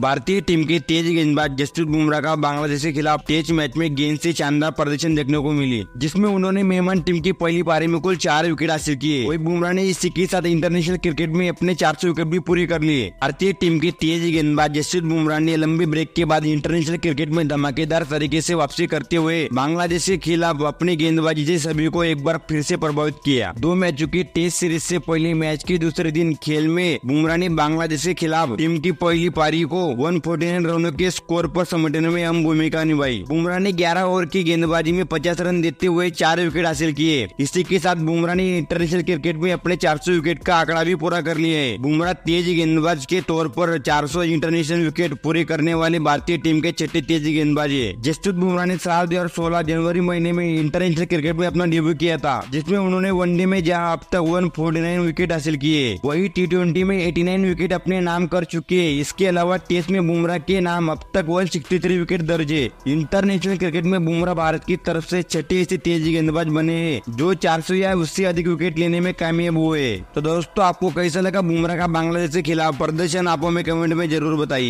भारतीय टीम के तेज गेंदबाज जसप्रीत बुमराह का बांग्लादेश के खिलाफ टेस्ट मैच में गेंद से शानदार प्रदर्शन देखने को मिली जिसमें उन्होंने मेहमान टीम की पहली पारी में कुल चार विकेट हासिल किए वही बुमराह ने इसी के साथ इंटरनेशनल क्रिकेट में अपने चार विकेट भी पूरी कर लिए भारतीय टीम के तेज गेंदबाज जसप्रीत बुमराह ने लंबी ब्रेक के बाद इंटरनेशनल क्रिकेट में धमाकेदार तरीके से वापसी करते हुए बांग्लादेश के खिलाफ अपनी गेंदबाजी से सभी को एक बार फिर से प्रभावित किया दो मैचों की टेस्ट सीरीज से पहले मैच के दूसरे दिन खेल में बुमराह ने बांग्लादेश के खिलाफ टीम की पहली पारी को वन फोर्टी नाइन रनों के स्कोर पर समेटने में अहम भूमिका निभाई बुमराह ने ग्यारह ओवर की गेंदबाजी में पचास रन देते हुए चार विकेट हासिल किए इसी के साथ बुमराह ने इंटरनेशनल क्रिकेट में अपने चार विकेट का आंकड़ा भी पूरा कर लिया है बुमराह तेज गेंदबाज के तौर पर चार इंटरनेशनल विकेट पूरे करने वाले भारतीय टीम के छठे तेज गेंदबाज है जसप्रीत बुमराह ने साल दो सोलह जनवरी महीने में इंटरनेशनल क्रिकेट में अपना डेब्यू किया था जिसमें उन्होंने वनडे में जहां अब तक वन फोर्टी नाइन विकेट हासिल किए वही टी ट्वेंटी में एटी नाइन विकेट अपने नाम कर चुके हैं इसके अलावा टेस्ट में बुमराह के नाम अब तक वर्ल्ड सिक्सटी थ्री विकेट दर्ज है इंटरनेशनल क्रिकेट में बुमराह भारत की तरफ से छठे ऐसे तेजी गेंदबाज बने हैं जो चार सौ या उससे अधिक विकेट लेने में कामयाब हुए तो दोस्तों आपको कैसा लगा बुमराह का बांग्लादेश के खिलाफ प्रदर्शन आप में कमेंट में जरूर बताइए